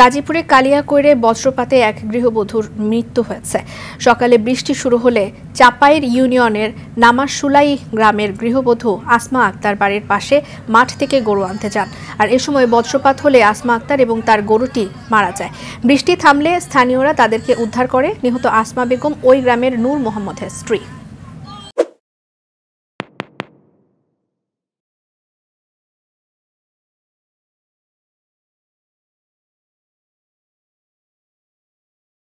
গাজীপুরে কালিয়াকৈরে বজ্রপাতে এক গৃহবধূর মৃত্যু হয়েছে সকালে বৃষ্টি শুরু হলে চাপাইর ইউনিয়নের নামাসুলাই গ্রামের গৃহবধূ আসমা আক্তার বাড়ির পাশে মাঠ থেকে গরু আনতে যান আর এ সময় বজ্রপাত হলে আসমা আক্তার এবং তার গরুটি মারা যায় বৃষ্টি থামলে স্থানীয়রা তাদেরকে উদ্ধার করে নিহত আসমা বেগম ওই গ্রামের নূর মোহাম্মদের স্ত্রী